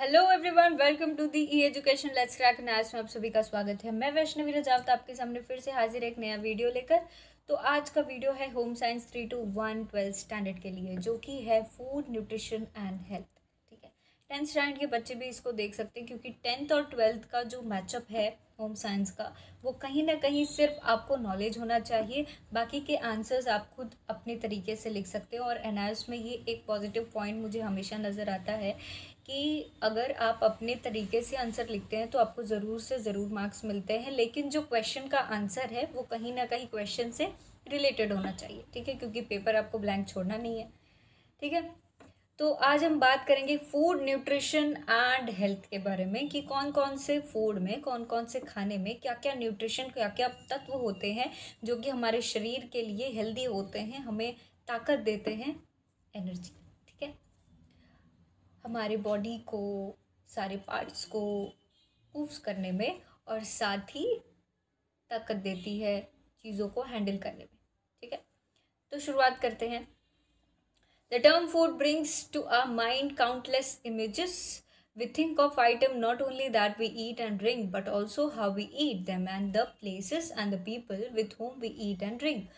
Hello everyone welcome to the E education let's crack नाज में आप सभी का स्वागत है मैं वैष्णवी रजावत आपके सामने फिर से हाजिर एक नया वीडियो लेकर तो आज का वीडियो है home science three two one twelfth standard के लिए जो कि है फूड न्यूट्रिशन एंड हेल्थ ठीक है टेंथ स्टैंडर्ड के बच्चे भी इसको देख सकते हैं क्योंकि टेंथ और ट्वेल्थ का जो मैचअप है होम साइंस का वो कहीं ना कहीं सिर्फ आपको नॉलेज होना चाहिए बाकी के आंसर्स आप खुद अपने तरीके से लिख सकते हो और एनआईएस में ये एक पॉजिटिव पॉइंट मुझे हमेशा नज़र आता है कि अगर आप अपने तरीके से आंसर लिखते हैं तो आपको ज़रूर से ज़रूर मार्क्स मिलते हैं लेकिन जो क्वेश्चन का आंसर है वो कहीं ना कहीं क्वेश्चन से रिलेटेड होना चाहिए ठीक है क्योंकि पेपर आपको ब्लैंक छोड़ना नहीं है ठीक है तो आज हम बात करेंगे फूड न्यूट्रिशन एंड हेल्थ के बारे में कि कौन कौन से फूड में कौन कौन से खाने में क्या क्या न्यूट्रिशन क्या क्या तत्व होते हैं जो कि हमारे शरीर के लिए हेल्दी होते हैं हमें ताकत देते हैं एनर्जी हमारे बॉडी को सारे पार्ट्स को मूव्स करने में और साथ ही ताकत देती है चीज़ों को हैंडल करने में ठीक है तो शुरुआत करते हैं the term food brings to a mind countless images we think of item not only that we eat and drink but also how we eat them and the places and the people with whom we eat and drink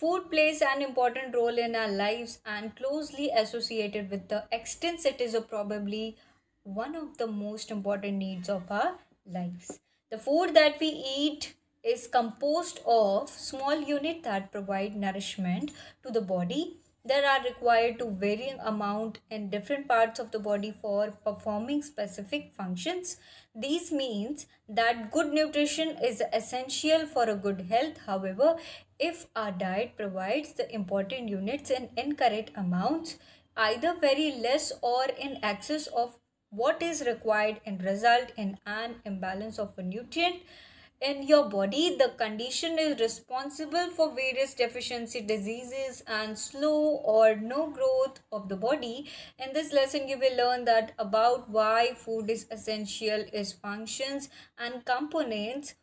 Food plays an important role in our lives and closely associated with the extent it is probably one of the most important needs of our lives. The food that we eat is composed of small units that provide nourishment to the body that are required to varying amount in different parts of the body for performing specific functions. This means that good nutrition is essential for a good health. However, if our diet provides the important units in incorrect amounts, either very less or in excess of what is required and result in an imbalance of a nutrient in your body the condition is responsible for various deficiency diseases and slow or no growth of the body in this lesson you will learn that about why food is essential its functions and components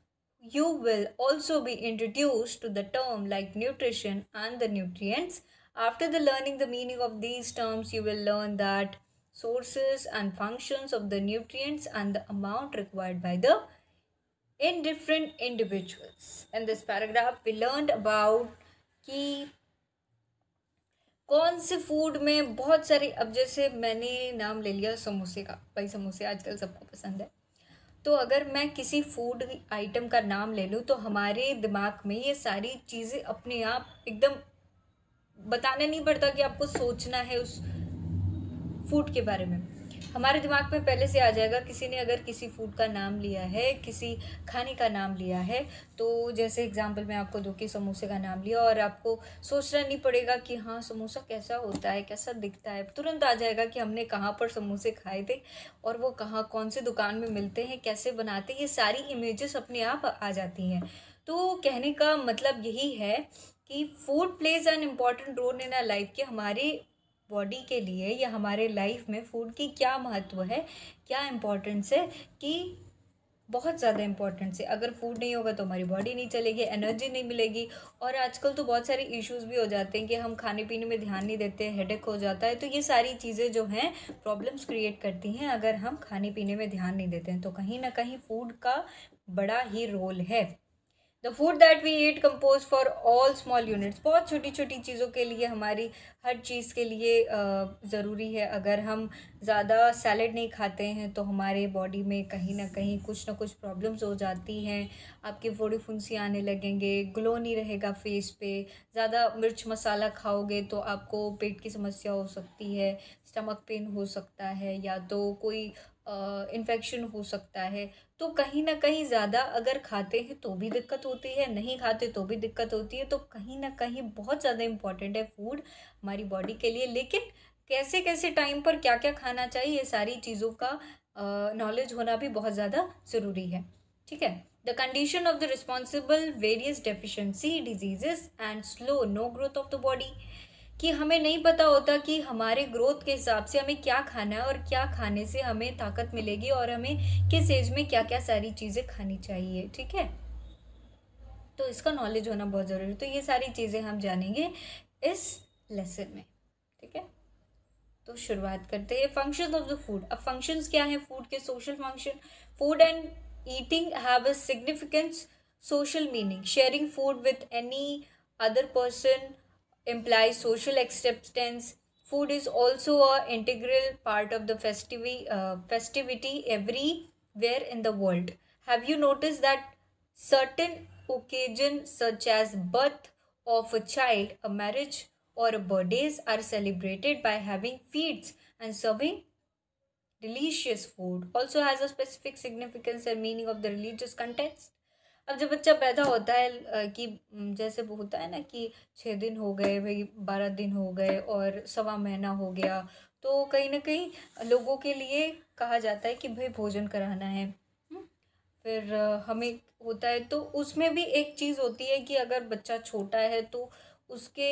you will also be introduced to the term like nutrition and the nutrients. After the learning the meaning of these terms, you will learn that sources and functions of the nutrients and the amount required by the in different individuals. In this paragraph, we learned about key. कौन से food में बहुत सारे अब जैसे मैंने नाम ले लिया समोसे का भाई समोसे आजकल सबको पसंद है तो अगर मैं किसी फूड आइटम का नाम ले लूँ तो हमारे दिमाग में ये सारी चीज़ें अपने आप एकदम बताना नहीं पड़ता कि आपको सोचना है उस फूड के बारे में हमारे दिमाग में पहले से आ जाएगा किसी ने अगर किसी फूड का नाम लिया है किसी खाने का नाम लिया है तो जैसे एग्जांपल मैं आपको दो कि समोसे का नाम लिया और आपको सोचना नहीं पड़ेगा कि हाँ समोसा कैसा होता है कैसा दिखता है तुरंत आ जाएगा कि हमने कहाँ पर समोसे खाए थे और वो कहाँ कौन से दुकान में मिलते हैं कैसे बनाते हैं ये सारी इमेजेस अपने आप आ जाती हैं तो कहने का मतलब यही है कि food plays an important role in our life के हमारे बॉडी के लिए या हमारे लाइफ में फूड की क्या महत्व है क्या इम्पोर्टेंस है कि बहुत ज़्यादा इम्पॉर्टेंट है अगर फूड नहीं होगा तो हमारी बॉडी नहीं चलेगी एनर्जी नहीं मिलेगी और आजकल तो बहुत सारे इश्यूज भी हो जाते हैं कि हम खाने पीने में ध्यान नहीं देते हेडेक हो जाता है तो ये सारी चीज़ें जो हैं प्रॉब्लम्स क्रिएट करती हैं अगर हम खाने पीने में ध्यान नहीं देते हैं तो कहीं ना कहीं फूड का बड़ा ही रोल है the food that we eat compose for all small units बहुत छोटी छोटी चीज़ों के लिए हमारी हर चीज़ के लिए ज़रूरी है अगर हम ज़्यादा सैलड नहीं खाते हैं तो हमारे बॉडी में कहीं ना कहीं कुछ ना कुछ प्रॉब्लम्स हो जाती हैं आपके फोड़ी फुंसी आने लगेंगे ग्लो नहीं रहेगा फेस पे ज़्यादा मिर्च मसाला खाओगे तो आपको पेट की समस्या हो सकती है स्टमक पेन हो सकता है या तो कोई इन्फेक्शन हो सकता है तो कहीं ना कहीं ज़्यादा अगर खाते हैं तो भी दिक्कत होती है नहीं खाते तो भी दिक्कत होती है तो कहीं ना कहीं बहुत ज़्यादा इम्पॉर्टेंट है फूड हमारी बॉडी के लिए लेकिन कैसे कैसे टाइम पर क्या क्या खाना चाहिए ये सारी चीज़ों का नॉलेज होना भी बहुत ज़्यादा ज़रूरी है ठीक है the condition of the responsible various deficiency diseases and slow no growth of the body कि हमें नहीं पता होता कि हमारे ग्रोथ के हिसाब से हमें क्या खाना है और क्या खाने से हमें ताकत मिलेगी और हमें किस एज में क्या क्या सारी चीज़ें खानी चाहिए ठीक है तो इसका नॉलेज होना बहुत ज़रूरी है तो ये सारी चीज़ें हम जानेंगे इस लेसन में ठीक है तो शुरुआत करते हैं फंक्शन ऑफ द फूड अब फंक्शंस क्या है फूड के social function food and eating have a significance social meaning sharing food with any other person implies social acceptance. Food is also an integral part of the festivi- uh, festivity everywhere in the world. Have you noticed that certain occasions such as birth of a child, a marriage or a birthdays are celebrated by having feasts and serving delicious food also has a specific significance and meaning of the religious context अब जब बच्चा पैदा होता है कि जैसे वो होता है ना कि छः दिन हो गए भाई बारह दिन हो गए और सवा महीना हो गया तो कहीं ना कहीं लोगों के लिए कहा जाता है कि भाई भोजन कराना है हम्म। फिर हमें होता है तो उसमें भी एक चीज़ होती है कि अगर बच्चा छोटा है तो उसके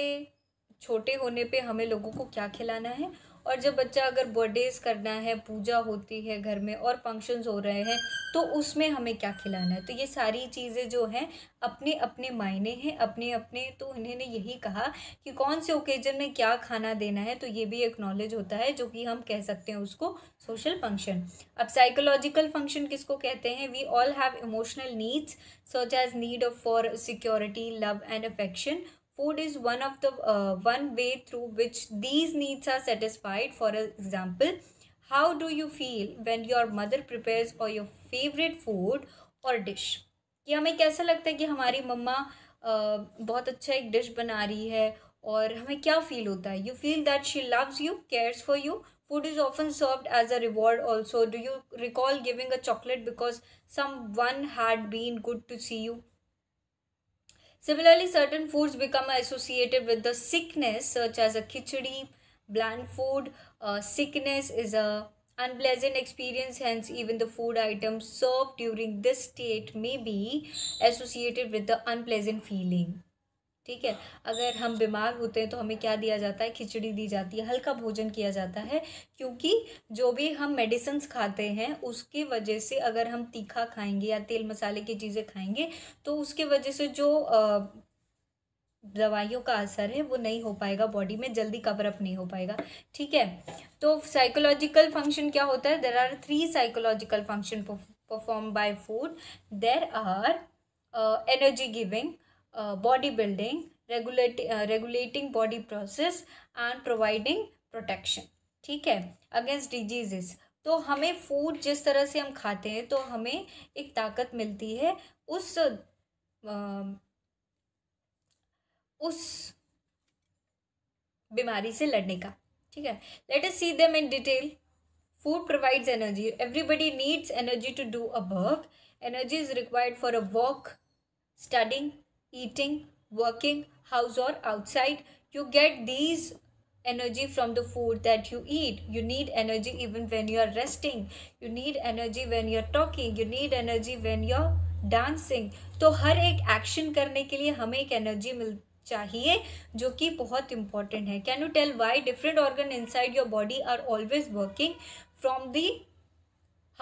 छोटे होने पे हमें लोगों को क्या खिलाना है और जब बच्चा अगर बर्थडेज करना है पूजा होती है घर में और फंक्शंस हो रहे हैं तो उसमें हमें क्या खिलाना है तो ये सारी चीज़ें जो हैं अपने अपने मायने हैं अपने अपने तो इन्होंने यही कहा कि कौन से ओकेजन में क्या खाना देना है तो ये भी एक नॉलेज होता है जो कि हम कह सकते हैं उसको सोशल फंक्शन अब साइकोलॉजिकल फंक्शन किसको कहते हैं we all have emotional needs such as need for security love and affection Food is one of the uh, one way through which these needs are satisfied. For example, how do you feel when your mother prepares for your favorite food or dish? कि हमें कैसा लगता है कि हमारी मम्मा बहुत अच्छा एक डिश बना रही है और हमें क्या फील होता है you feel that she loves you cares for you food is often served as a reward also do you recall giving a chocolate because someone had been good to see you Similarly, certain foods become associated with the sickness such as a khichdi, bland food. Uh, sickness is a unpleasant experience hence even the food items served during this state may be associated with the unpleasant feeling ठीक है अगर हम बीमार होते हैं तो हमें क्या दिया जाता है खिचड़ी दी जाती है हल्का भोजन किया जाता है क्योंकि जो भी हम मेडिसिन खाते हैं उसकी वजह से अगर हम तीखा खाएंगे या तेल मसाले की चीज़ें खाएंगे तो उसकी वजह से जो दवाइयों का असर है वो नहीं हो पाएगा बॉडी में जल्दी कवर अप नहीं हो पाएगा ठीक है तो साइकोलॉजिकल फंक्शन क्या होता है there are three psychological function perform by food there are energy giving body building regulate uh, regulating body process and providing protection ठीक है against diseases तो हमें food जिस तरह से हम खाते हैं तो हमें एक ताकत मिलती है उस उस बीमारी से लड़ने का ठीक है let us see them in detail food provides energy everybody needs energy to do a work energy is required for a work studying eating, working, house or outside. You get these energy from the food that you eat. You need energy even when you are resting. You need energy when you are talking. You need energy when you are dancing to har ek action karne ke liye hame ek energy mil chahiye jo ki bahut important hai can you tell why different organ inside your body are always working from the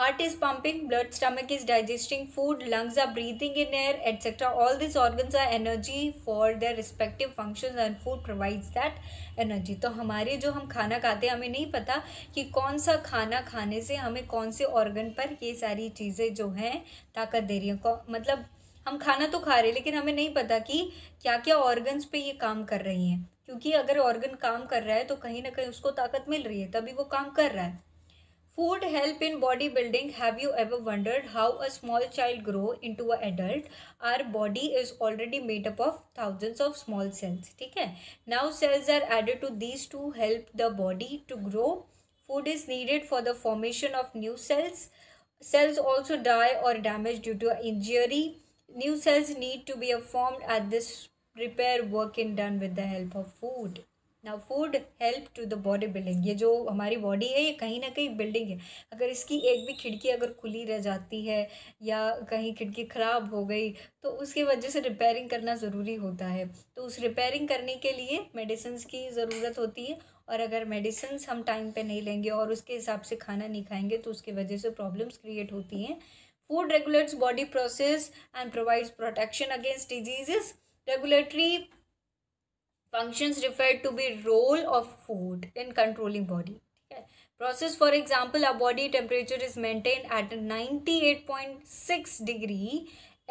heart is pumping blood stomach is digesting food lungs are breathing in air etc all these organs are energy for their respective functions and food provides that energy तो हमारे जो हम खाना खाते हैं हमें नहीं पता कि कौन सा खाना खाने से हमें कौन से organ पर ये सारी चीज़ें जो हैं ताकत दे रही हैं मतलब हम खाना तो खा रहे हैं लेकिन हमें नहीं पता कि क्या क्या ऑर्गन्स पे ये काम कर रही हैं क्योंकि अगर ऑर्गन काम कर रहा है तो कहीं ना कहीं उसको ताकत मिल रही है तभी वो काम कर रहा है Food help in bodybuilding. Have you ever wondered how a small child grow into an adult? Our body is already made up of thousands of small cells. Okay? Now cells are added to these to help the body to grow. Food is needed for the formation of new cells. Cells also die or damage due to injury. New cells need to be formed at this repair work in done with the help of food. ना food help to the body building ये जो हमारी body है ये कहीं ना कहीं building है अगर इसकी एक भी खिड़की अगर खुली रह जाती है या कहीं खिड़की ख़राब हो गई तो उसकी वजह से रिपेयरिंग करना ज़रूरी होता है तो उस रिपेयरिंग करने के लिए मेडिसिन की ज़रूरत होती है और अगर मेडिसिन हम टाइम पे नहीं लेंगे और उसके हिसाब से खाना नहीं खाएंगे तो उसकी वजह से प्रॉब्लम्स क्रिएट होती हैं food regulates body process and provides protection against diseases regulatory functions referred to be role of food in controlling body process for example our body temperature is maintained at 98.6 degree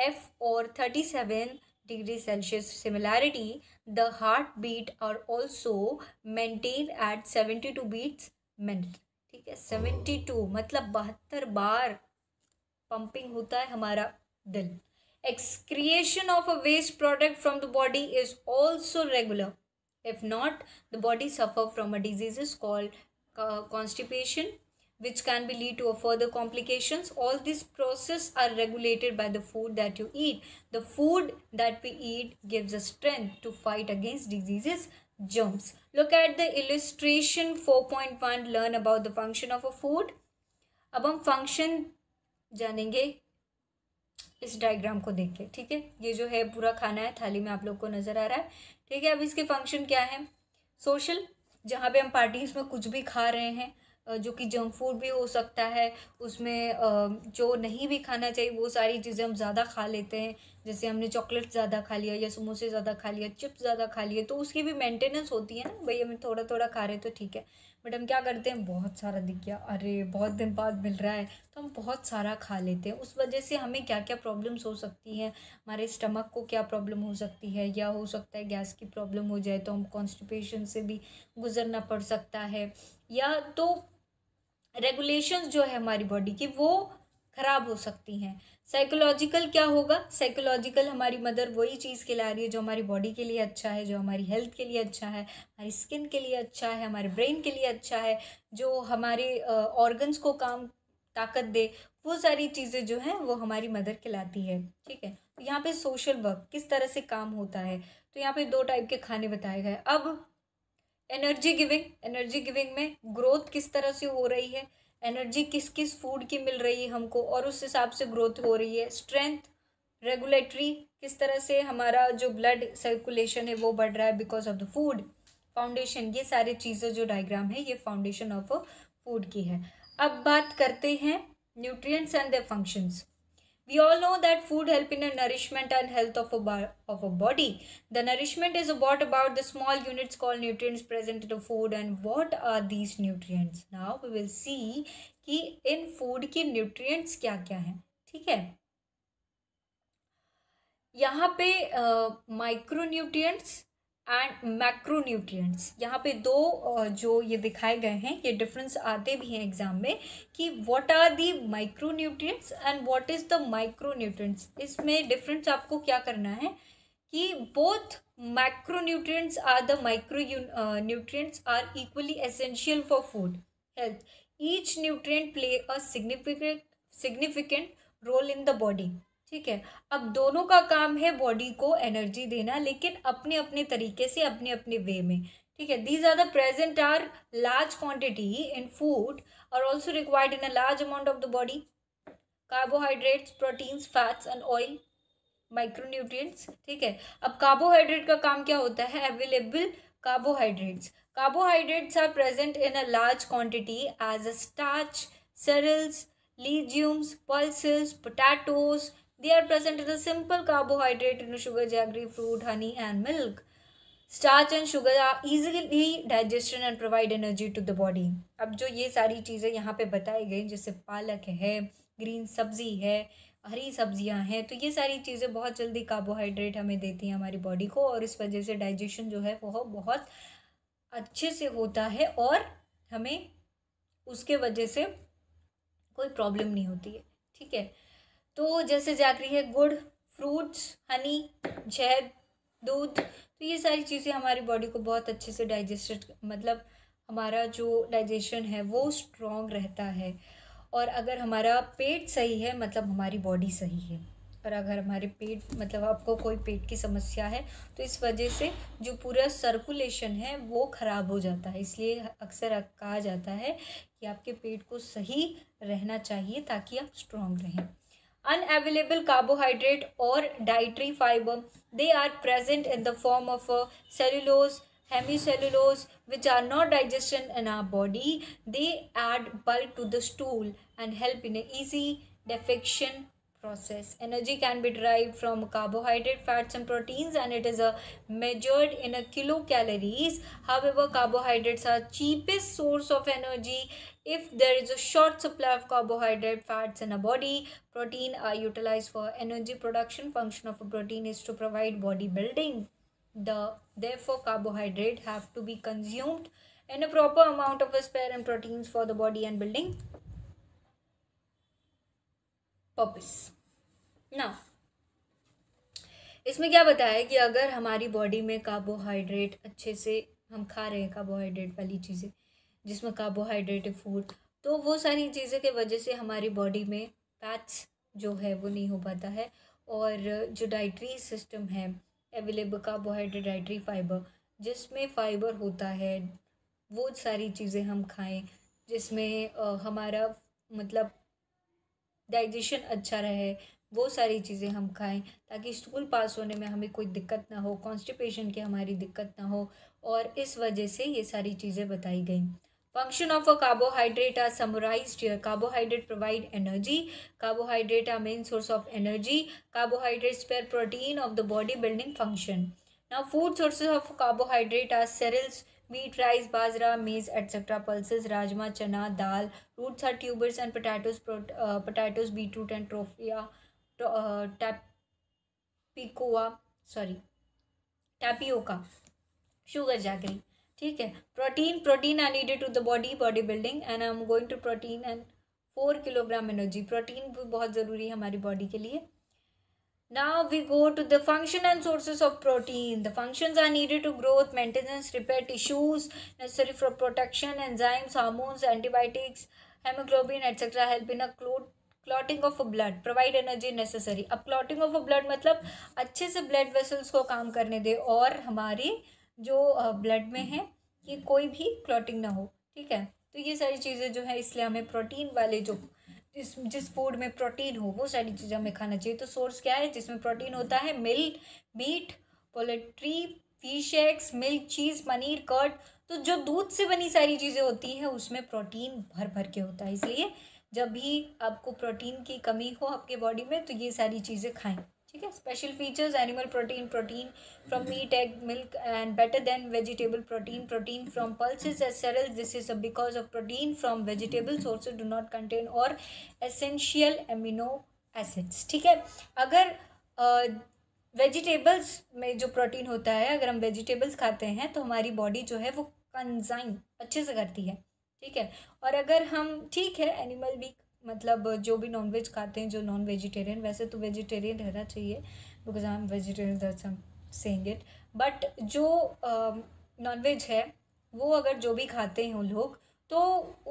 f or 37 degree celsius similarity the heartbeat are also maintained at 72 beats minute ठीक है 72 मतलब बहत्तर बार pumping होता है हमारा दिल excretion of a waste product from the body is also regular. If not, the body suffer from a diseases called uh, constipation, which can be lead to a further complications. All these process are regulated by the food that you eat. The food that we eat gives us strength to fight against diseases, germs. Look at the illustration 4.1. Learn about the function of a food. अब function. Function इस diagram को देख के ठीक है ये जो है पूरा खाना है थाली में आप लोग को नज़र आ रहा है ठीक है अब इसके फंक्शन क्या है सोशल जहाँ पे हम पार्टीज़ में कुछ भी खा रहे हैं जो कि जंक फूड भी हो सकता है उसमें जो नहीं भी खाना चाहिए वो सारी चीज़ें हम ज़्यादा खा लेते हैं जैसे हमने चॉकलेट ज़्यादा खा लिया या समोसे ज़्यादा खा लिया चिप्स ज़्यादा खा लिए तो उसकी भी मेंटेनेंस होती है ना भैया हम थोड़ा थोड़ा खा रहे तो ठीक है बट हम क्या करते हैं बहुत सारा दिख गया अरे बहुत दिन बाद मिल रहा है तो हम बहुत सारा खा लेते हैं उस वजह से हमें क्या क्या प्रॉब्लम्स हो सकती हैं हमारे स्टमक को क्या प्रॉब्लम हो सकती है या हो सकता है गैस की प्रॉब्लम हो जाए तो हम कॉन्स्टिपेशन से भी गुजरना पड़ सकता है या तो रेगुलेशंस जो है हमारी बॉडी की वो खराब हो सकती हैं साइकोलॉजिकल क्या होगा साइकोलॉजिकल हमारी मदर वही चीज़ खिला रही है जो हमारी बॉडी के लिए अच्छा है जो हमारी हेल्थ के लिए अच्छा है हमारी स्किन के लिए अच्छा है हमारे ब्रेन के लिए अच्छा है जो हमारे ऑर्गन्स को काम ताकत दे वो सारी चीज़ें जो हैं वो हमारी मदर खिलाती है ठीक है तो यहाँ पे सोशल वर्क किस तरह से काम होता है तो यहाँ पे दो टाइप के खाने बताए गए अब एनर्जी गिविंग एनर्जी गिविंग में ग्रोथ किस तरह से हो रही है एनर्जी किस किस फूड की मिल रही है हमको और उस हिसाब से ग्रोथ हो रही है स्ट्रेंथ रेगुलेटरी किस तरह से हमारा जो ब्लड सर्कुलेशन है वो बढ़ रहा है because of the food foundation ये सारी चीज़ें जो डायग्राम है ये फाउंडेशन ऑफ फूड की है अब बात करते हैं nutrients and the functions We all know that food help in the nourishment and health of a, of a body. The nourishment is about about the small units called nutrients present in the food and what are these nutrients. Now we will see ki in food ki nutrients kya kya हैं theek hai yahan pe uh, micronutrients and macronutrients यहाँ पे दो जो ये दिखाए गए हैं ये डिफरेंस आते भी हैं एग्जाम में कि what are the micronutrients and what is the micronutrients इसमें डिफरेंस आपको क्या करना है कि both macronutrients are the micronutrients are equally essential for food health each nutrient play a significant significant role in the body ठीक है अब दोनों का काम है बॉडी को एनर्जी देना लेकिन अपने अपने तरीके से अपने अपने वे में ठीक है these are the present are large quantity in food और also required in a large amount of the body carbohydrates proteins fats and oil micronutrients ठीक है अब कार्बोहाइड्रेट का काम क्या होता है available carbohydrates carbohydrates are present in a large quantity as a starch cereals legumes pulses potatoes They are present in a simple carbohydrate in sugar, jaggery, fruit, honey and milk. Starch and sugar are easily digestion and provide energy to the body अब जो ये सारी चीज़ें यहाँ पे बताई गई जैसे पालक है ग्रीन सब्जी है हरी सब्जियाँ हैं तो ये सारी चीज़ें बहुत जल्दी कार्बोहाइड्रेट हमें देती हैं हमारी बॉडी को और इस वजह से डाइजेशन जो है वह बहुत अच्छे से होता है और हमें उसके वजह से कोई प्रॉब्लम नहीं होती है ठीक है तो जैसे जागरी है गुड़ फ्रूट्स हनी जहद दूध तो ये सारी चीज़ें हमारी बॉडी को बहुत अच्छे से डाइजेस्ट मतलब हमारा जो डाइजेशन है वो स्ट्रॉन्ग रहता है और अगर हमारा पेट सही है मतलब हमारी बॉडी सही है और अगर हमारे पेट मतलब आपको कोई पेट की समस्या है तो इस वजह से जो पूरा सर्कुलेशन है वो ख़राब हो जाता है इसलिए अक्सर कहा जाता है कि आपके पेट को सही रहना चाहिए ताकि आप स्ट्रॉन्ग रहें unavailable carbohydrate or dietary fiber. They are present in the form of uh, cellulose, hemicellulose which are not digestion in our body. They add bulk to the stool and help in easy defection process. Energy can be derived from carbohydrate, fats and proteins and it is a measured in a kilocalories. However, carbohydrates are cheapest source of energy. If there is a short supply of carbohydrate fats in a body, protein are utilized for energy production. Function of a protein is to provide body building. The, therefore, carbohydrate have to be consumed in a proper amount of a spare and proteins for the body and building purpose ना इसमें क्या बताया कि अगर हमारी body में carbohydrate अच्छे से हम खा रहे हैं कार्बोहाइड्रेट वाली चीज़ें जिसमें कार्बोहाइड्रेट फूड तो वो सारी चीज़ें के वजह से हमारी बॉडी में फैट्स जो है वो नहीं हो पाता है और जो डाइट्री सिस्टम है अवेलेबल कार्बोहाइड्रेट डाइट्री फाइबर जिसमें फाइबर होता है वो सारी चीज़ें हम खाएं जिसमें हमारा मतलब डाइजेशन अच्छा रहे वो सारी चीज़ें हम खाएं ताकि स्कूल पास होने में हमें कोई दिक्कत ना हो कॉन्स्टिपेशन की हमारी दिक्कत ना हो और इस वजह से ये सारी चीज़ें बताई गई function of a carbohydrate are summarise carbohydrate provide energy carbohydrate are main source of energy carbohydrate spare protein of the body building function ना food sources of carbohydrate are cereals wheat, rice, bajra, maize, etc. Pulses, rajma, chana, dal. Roots are tubers and potatoes, prot, uh, potatoes, beetroot and trophia, to, uh, tapicoa, sorry, tapioca, sugar jaggery. ठीक है protein protein are needed to the body body building and I am going to protein and four kilogram energy protein भी बहुत ज़रूरी है हमारी body के लिए Now we go to the function and sources of protein. The functions are needed to growth, maintenance, repair tissues, necessary for protection, enzymes, hormones, antibiotics, hemoglobin, etc. help in a clot clotting of a blood provide energy necessary अब clotting of a blood मतलब अच्छे से blood vessels को काम करने दे और हमारी जो ब्लड में है कि कोई भी क्लॉटिंग ना हो ठीक है तो ये सारी चीज़ें जो है इसलिए हमें प्रोटीन वाले जो जिस जिस फूड में प्रोटीन हो वो सारी चीज़ें हमें खाना चाहिए तो सोर्स क्या है जिसमें प्रोटीन होता है milk meat poultry fish eggs milk cheese paneer curd तो जो दूध से बनी सारी चीज़ें होती हैं उसमें प्रोटीन भर भर के होता है इसलिए जब भी आपको प्रोटीन की कमी हो आपके बॉडी में तो ये सारी चीज़ें खाएं ठीक है special features animal protein protein from meat egg milk and better than vegetable protein protein from pulses as cereal this is because of protein from vegetable sources do not contain और essential amino acids ठीक है अगर vegetables uh, में जो protein होता है अगर हम वेजिटेबल्स खाते हैं तो हमारी बॉडी जो है वो कंजाइन अच्छे से करती है ठीक है और अगर हम ठीक है एनिमल भी मतलब जो भी नॉन वेज खाते हैं जो नॉन वेजिटेरियन वैसे तो वेजिटेरियन रहना चाहिए बिकॉज आई एम वेजिटेरियन दर्ज एम सेंग इट बट जो नॉन uh, वेज है वो अगर जो भी खाते हैं लोग तो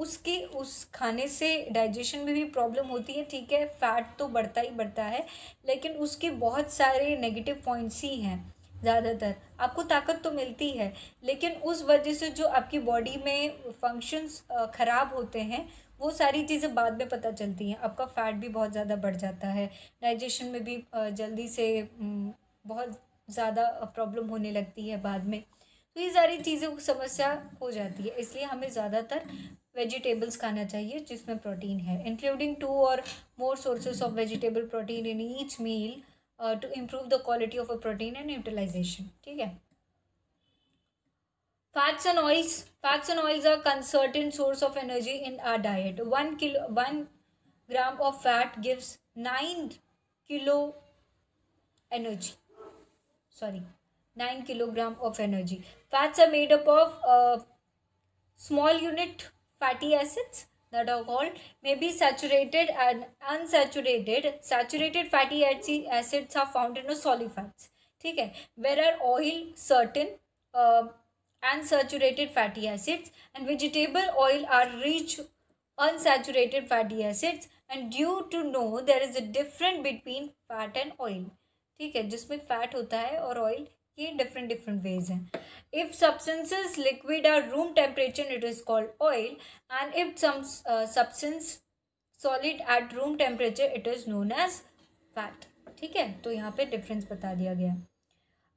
उसके उस खाने से डाइजेशन में भी प्रॉब्लम होती है ठीक है फैट तो बढ़ता ही बढ़ता है लेकिन उसके बहुत सारे नेगेटिव पॉइंट्स ही हैं ज़्यादातर आपको ताकत तो मिलती है लेकिन उस वजह से जो आपकी बॉडी में फंक्शंस ख़राब होते हैं वो सारी चीज़ें बाद में पता चलती हैं आपका फैट भी बहुत ज़्यादा बढ़ जाता है डाइजेशन में भी जल्दी से बहुत ज़्यादा प्रॉब्लम होने लगती है बाद में तो ये सारी चीज़ें समस्या हो जाती है इसलिए हमें ज़्यादातर वेजिटेबल्स खाना चाहिए जिसमें प्रोटीन है including two or more sources of vegetable protein in each meal to improve the quality of a protein and utilisation ठीक है Fats and oils. Fats and oils are certain source of energy in our diet. One kilo, one gram of fat gives nine kilo energy. Sorry, nine kilogram of energy. Fats are made up of uh, small unit fatty acids that are called may be saturated and unsaturated. Saturated fatty acids are found in the fats ठीक है Where are oil certain? Uh, and saturated fatty acids and vegetable oil are rich unsaturated fatty acids and due to know there is a different between fat and oil ठीक है जिसमें fat होता है और oil ये different different ways हैं if substances liquid are room temperature it is called oil and if some substance solid at room temperature it is known as fat ठीक है तो यहाँ पे डिफरेंस बता दिया गया है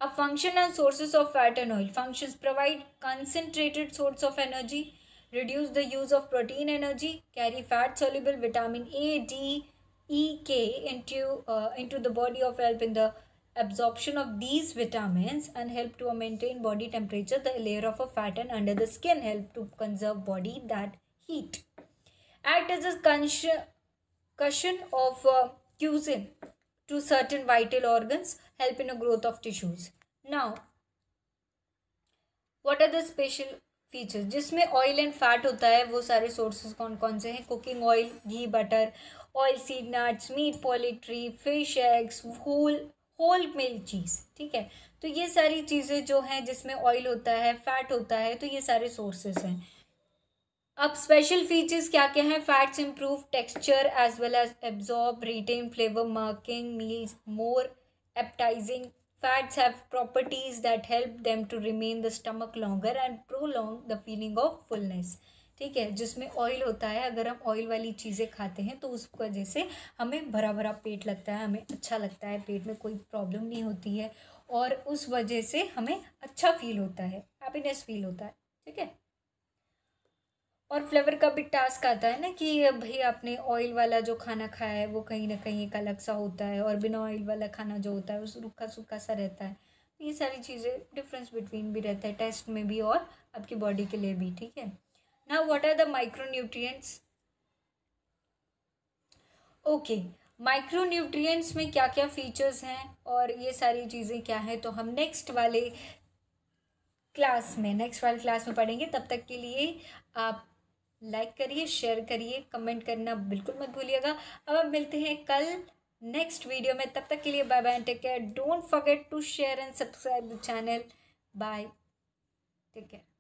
A function and sources of fat and oil. Functions provide concentrated source of energy, reduce the use of protein energy, carry fat soluble vitamin A, D, E, K into, uh, into the body of help in the absorption of these vitamins and help to maintain body temperature the layer of a fat and under the skin help to conserve body that heat act as a cushion of uh, cuisine to certain vital organs help in the growth of tissues now what are the special features जिसमें oil and fat होता है वो सारे sources कौन कौन से हैं cooking oil ghee butter oil seed nuts meat poultry fish eggs whole whole milk cheese ठीक है तो ये सारी चीज़ें जो हैं जिसमें ऑयल होता है फैट होता है तो ये सारे सोर्सेज हैं अब स्पेशल फीचर्स क्या क्या हैं fats improve texture as well as absorb retain flavour making meals more appetizing. Fats have properties that help them to remain the stomach longer and prolong the feeling of fullness. ठीक है जिसमें oil होता है अगर हम oil वाली चीज़ें खाते हैं तो उस वजह से हमें भरा भरा पेट लगता है हमें अच्छा लगता है पेट में कोई प्रॉब्लम नहीं होती है और उस वजह से हमें अच्छा फील होता है हैप्पीनेस फील होता है ठीक है और फ्लेवर का भी टास्क आता है ना कि भाई आपने ऑयल वाला जो खाना खाया है वो कहीं ना कहीं एक अलग सा होता है और बिना ऑयल वाला खाना जो होता है वो रूखा सूखा सा रहता है ये सारी चीज़ें डिफरेंस बिटवीन भी रहता है टेस्ट में भी और आपकी बॉडी के लिए भी ठीक है ना what are the micronutrients okay micronutrients में क्या क्या फीचर्स हैं और ये सारी चीज़ें क्या हैं तो हम नेक्स्ट वाले क्लास में नेक्स्ट वाले क्लास में पढ़ेंगे तब तक के लिए आप लाइक करिए शेयर करिए कमेंट करना बिल्कुल मत भूलिएगा अब हम मिलते हैं कल नेक्स्ट वीडियो में तब तक के लिए bye bye take care don't forget to share and subscribe the channel bye take care